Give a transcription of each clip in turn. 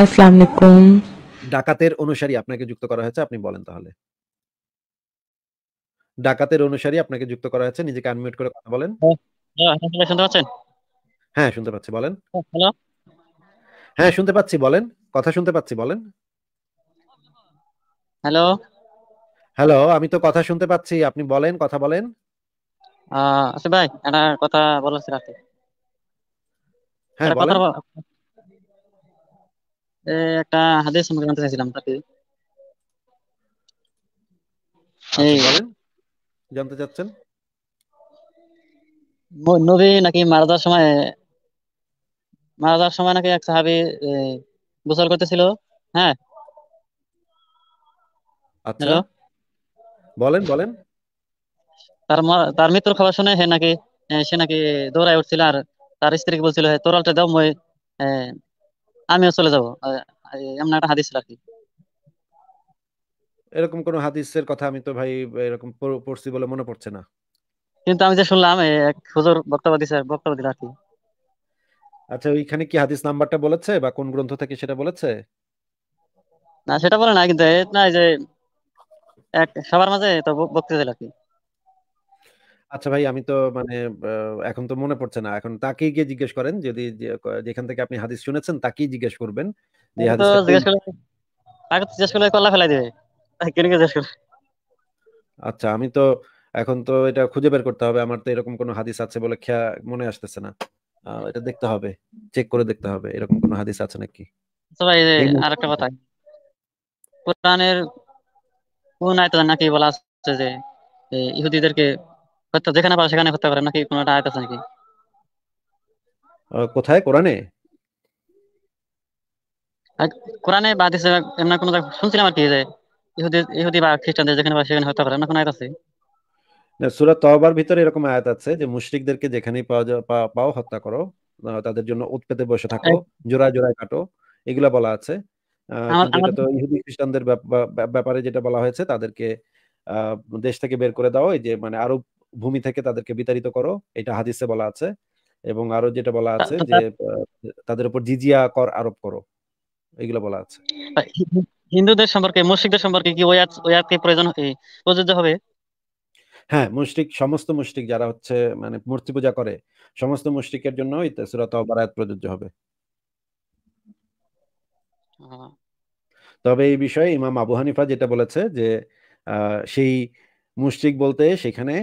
আসসালামু আলাইকুম ডাকাতের অনুসারী আপনাকে যুক্ত করা হয়েছে আপনি বলেন তাহলে ডাকাতের অনুসারী আপনাকে যুক্ত করা হয়েছে নিজেকে আনমিউট করে কথা বলেন হ্যাঁ, হ্যাঁ, হ্যাঁ শুনতে পাচ্ছি বলেন হ্যাঁ, হ্যালো হ্যাঁ শুনতে পাচ্ছি বলেন কথা শুনতে পাচ্ছি বলেন হ্যালো হ্যালো আমি তো কথা শুনতে পাচ্ছি আপনি বলেন কথা বলেন আচ্ছা ভাই একটা কথা বলার ছিল হ্যাঁ একটা হাদিস সম্পর্কে জানতে চাইছিলাম তাকে জানতে চাচ্ছেন নবী নাকি মারা যাওয়ার সময় মারা যাওয়ার সময় নাকি এক সাহাবি গোসল করতেছিল হ্যাঁ আচ্ছা বলেন বলেন তার তার মৃত্যুর খবর শুনে হে নাকি সে নাকি দৌড়ায় উঠছিল আর তার স্ত্রীকে বলছিল হে তোরালটা দাও মই আমিও চলে যাব এমন একটা হাদিস রাখি এরকম কোন হাদিসের কথা আমি তো ভাই এরকম পড়ছি বলে মনে পড়ছে না কিন্তু আমি যে শুনলাম এক হুজুর বক্তব্য দিছে বক্তব্য দিলা কি আচ্ছা ওইখানে কি হাদিস নাম্বারটা বলেছে বা কোন গ্রন্থ থেকে সেটা বলেছে না সেটা বলে না কিন্তু না যে এক সবার মাঝে তো বক্তব্য দিলা কি আচ্ছা ভাই আমি তো মানে এখন তো মনে পড়ছে না। এখন তাকে গিয়ে জিজ্ঞেস করেন যদি যেখান থেকে আপনি হাদিস শুনেছেন তাকেই জিজ্ঞেস করবেন তাকে আচ্ছা আমি তো এখন তো এটা খুঁজে বের করতে হবে। আমার তো এরকম কোন হাদিস আছে বলে খেয়া মনে আসতেছে না। এটা দেখতে হবে। চেক করে দেখতে হবে এরকম কোন হাদিস আছে নাকি। আচ্ছা ভাই আরেকটা কথা। কোরআনের কোন আয়াতে নাকি বলা আছে যে ইহুদিদেরকে যেখানে পারে সেখানে করতে পারে নাকি কোনো আয়াত আছে নাকি কোথায় কোরআনে কোরআনে বা হাদিসে এমন কোনো শুনছিলাম আর কি যে ইহুদি ইহুদি বা খ্রিস্টানদের যেখানে পারে সেখানে কোনো আয়াত আছে না সূরা তওবার ভিতরে এরকম আয়াত আছে যে মুশরিকদেরকে যেখানেই পাওয়া পাও হত্যা করো তাদের জন্য উৎপেতে বসে থাকো জোড়ায় জোড়ায় কাটো এগুলা বলা আছে ইহুদি খ্রিস্টানদের ব্যাপারে যেটা বলা হয়েছে তাদেরকে দেশ থেকে বের করে দাও যে মানে আরব ভূমি থেকে তাদেরকে বিতাড়িত করো এটা হাদিসে বলা আছে এবং আরো যেটা বলা আছে যে তাদের উপর জিজিয়া কর আরোপ করো এগুলো বলা আছে হিন্দুদের সম্পর্কে মুশরিকদের সম্পর্কে কি ওই আয়াতকে প্রয়োজন প্রযোজ্য হবে হ্যাঁ মুশরিক সমস্ত মুশরিক যারা হচ্ছে মানে মূর্তি পূজা করে সমস্ত মুশরিকের জন্য ওই সূরা তওবার আয়াত প্রযোজ্য হবে তবে এই বিষয়ে ইমাম আবু হানিফা যেটা বলেছে যে সেই মুশরিক বলতে সেখানে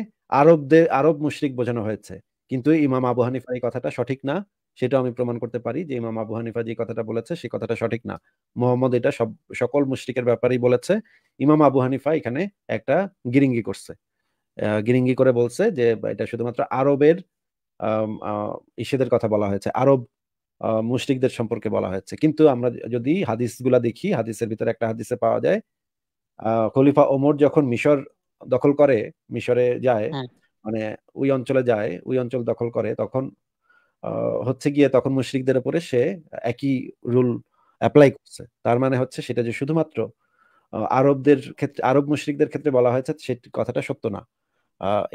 আরবদের আরব মুশরিক বোঝানো হয়েছে কিন্তু ইমাম আবু হানিফা এই কথাটা সঠিক না সেটা আমি প্রমাণ করতে পারি যে ইমাম আবু হানিফা যে কথাটা বলেছে সে কথাটা সঠিক না মোহাম্মদ এটা সব সকল মুশরিকের ব্যাপারেই বলেছে ইমাম আবু হানিফা এখানে একটা গিরিঙ্গি করছে গিরিঙ্গি করে বলছে যে এটা শুধুমাত্র আরবের ইসেদের কথা বলা হয়েছে আরব মুশরিকদের সম্পর্কে বলা হয়েছে কিন্তু আমরা যদি হাদিসগুলা দেখি হাদিসের ভিতরে একটা হাদিসে পাওয়া যায় খলিফা ওমর যখন মিশর দখল করে মিশরে যায় হ্যাঁ। মানে ওই অঞ্চলে যায় ওই অঞ্চল দখল করে তখন হচ্ছে গিয়ে তখন মুশরিকদের উপরে সে একই রুল অ্যাপ্লাই করছে তার মানে হচ্ছে সেটা যে শুধুমাত্র আরবদের ক্ষেত্রে আরব মুশরিকদের ক্ষেত্রে বলা হয়েছে সে কথাটা সত্য না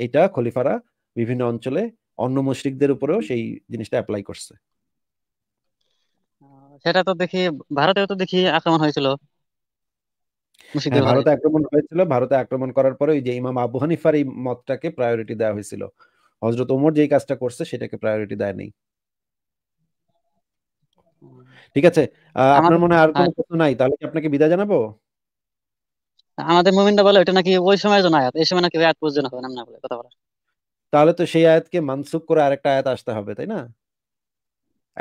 এটা খলিফারা বিভিন্ন অঞ্চলে অন্য মুশরিকদের উপরেও সেই জিনিসটা অ্যাপ্লাই করছে সেটা তো দেখি ভারতেও তো দেখি আক্রমণ হয়েছিল হ্যাঁ, ভারতে আক্রমণ হয়েছিল ভারতে আক্রমণ করার পরে ওই যে ইমাম আবু হানিফার এই মতটাকে প্রায়োরিটি দেওয়া হয়েছিল হজরত ওমর যেই কাজটা করছে সেটাকে প্রায়োরিটি ঠিক আছে আপনার মনে আর কোনো হ্যাঁ। প্রশ্ন নাই তাহলে কি আপনাকে বিদায় জানাবো আমাদের মুমিনরা বলে ওটা নাকি ওই সময় জন্য আয়াত এই সময় নাকি আয়াত পূজন হবে না বলে কথা বলা তাহলে তো সেই আয়াতকে মানসুখ করে আরেকটা আয়াত আসতে হবে তাই না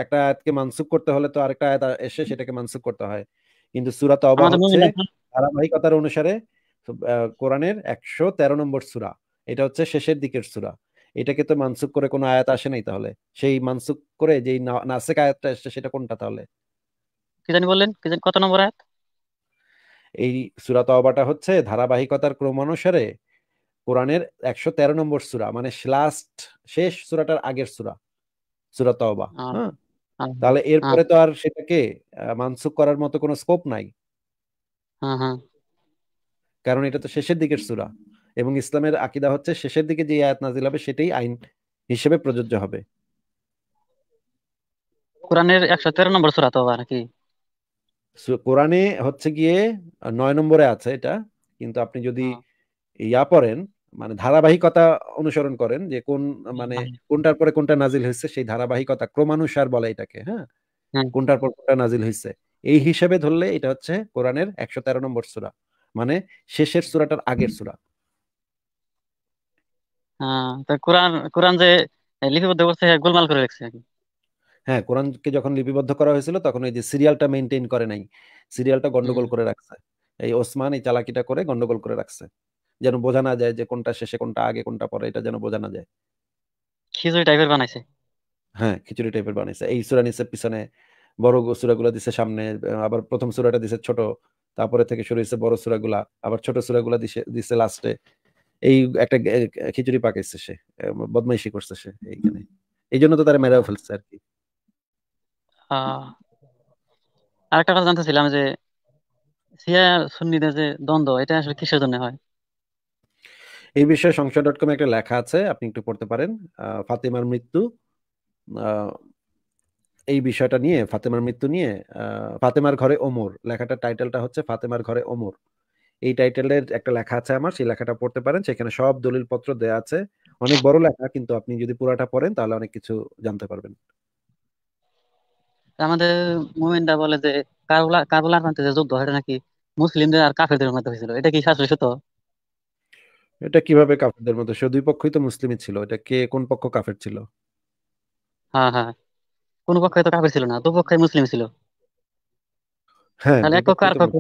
একটা আয়াতকে মানসুখ করতে হলে তো আরেকটা আয়াত এসে সেটাকে মানসুখ করতে হয় কিন্তু সূরা তওবা হচ্ছে ধারাবাহিকতার অনুসারে কোরআনের একশো তেরো নম্বর সুরা এটা হচ্ছে শেষের দিকের সুরা এটাকে তো মানসুক করে কোনো আয়াত আসে নাই তাহলে সেই মানসুক করে যে নাসেক আয়াতটা এসছে সেটা কোনটা তাহলে কি জানি বললেন কি কত নম্বর আয়াত এই সুরা তওবাটা হচ্ছে ধারাবাহিকতার ক্রম অনুসারে কোরআনের একশো তেরো নম্বর সুরা মানে লাস্ট শেষ সুরাটার আগের সুরা সূরা তওবা হ্যাঁ? তাহলে এরপরে তো আর সেটাকে মানসুক করার মতো কোনো স্কোপ নাই হ্যাঁ, হ্যাঁ। কারণ এটা তো শেষের দিকের সুরা এবং ইসলামের আকিদা হচ্ছে শেষের দিকে যে আয়াত নাজিল হবে সেটাই আইন হিসেবে প্রযোজ্য হবে কোরআনের একশো তেরো নম্বর সুরা তো আর কি কোরআনে হচ্ছে গিয়ে নয় নম্বরে আছে এটা কিন্তু আপনি যদি হ্যাঁ। ইয়া পড়েন মানে ধারাবাহিকতা অনুসরণ করেন যে কোন মানে কোনটার পরে কোনটা নাজিল হয়েছে সেই ধারাবাহিকতা ক্রমানুসার বলে এটাকে হ্যাঁ কোনটার পর কোনটা নাজিল হয়েছে এই হিসাবে ধরলে এটা হচ্ছে কোরআনের একশো তেরো নম্বর সুরা মানে শেষের সুরাটার আগের সুরা হ্যাঁ, হ্যাঁ কোরআনকে যখন লিপিবদ্ধ করা হয়েছিল তখন এই যে সিরিয়ালটা মেনটেন করে নাই সিরিয়ালটা গন্ডগোল করে রাখছে এই ওসমান এই চালাকিটা করে গন্ডগোল করে রাখছে যেন বোঝা না যায় যে কোনটা শেষে কোনটা আগে কোনটা পরে এটা যেন বোঝা না যায় খিচুড়ি টাইপের বানাইছে হ্যাঁ খিচুড়ি টাইপের বানাইছে এই সুরানিসের পিছনে বড় সুরাগুলা দিছে সামনে আবার প্রথম সুরাটা দিছে ছোট তারপরে থেকে শুরু হয়েছে বড় সুরাগুলা আবার ছোট সুরাগুলা দিছে দিছে লাস্টে এই একটা খিচুড়ি পাকাইছে সে বদমাইশি করছে সে এইখানে এই জন্য তো তারা মেরাও ফেলছে আর কি আরেকটা কথা জানতেছিলাম যে সুন্নিদের যে দ্বন্দ্ব এটা আসলে কিসের জন্য হয় এই বিষয়ে সংসদ ডট কম একটা লেখা আছে আপনি একটু পড়তে পারেন ফাতিমার মৃত্যু এই বিষয়টা নিয়ে ফাতেমার মৃত্যু নিয়ে ফাতেমার ঘরে ওমর লেখাটা টাইটেলটা হচ্ছে ফাতেমার ঘরে ওমর এই টাইটেলের একটা লেখা আছে আমার সেই লেখাটা পড়তে পারেন সেখানে সব পত্র দেওয়া আছে অনেক বড় লেখা কিন্তু আপনি যদি পুরাটা পড়েন তাহলে অনেক কিছু জানতে পারবেন আমাদের মোমেনরা বলে যে কারবলা কারবলার প্রান্তে যে যুদ্ধ এটা নাকি মুসলিমদের আর কাফেরদের মধ্যে হয়েছিল এটা কি শাস্ত্র সত্য এটা কিভাবে কাফেরদের মধ্যে সে দুই পক্ষই তো মুসলিমই ছিল এটা কে কোন পক্ষ কাফের ছিল হ্যাঁ হ্যাঁ কোন পক্ষে তো কাফের ছিল না দু পক্ষে মুসলিম ছিল হ্যাঁ, তাহলে এক পক্ষ আর পক্ষ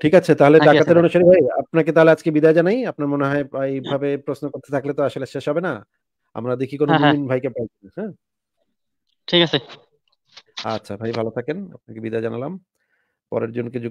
ঠিক আছে তাহলে আচ্ছা, ডাকাতের আচ্ছা। অনুসারী ভাই আপনাকে তাহলে আজকে বিদায় জানাই আপনার মনে হয় এইভাবে প্রশ্ন করতে থাকলে তো আসলে শেষ হবে না আমরা দেখি কোন হ্যাঁ, হ্যাঁ। মুমিন ভাইকে পাই হ্যাঁ ঠিক আছে আচ্ছা ভাই ভালো থাকেন আপনাকে বিদায় জানালাম পরের জনকে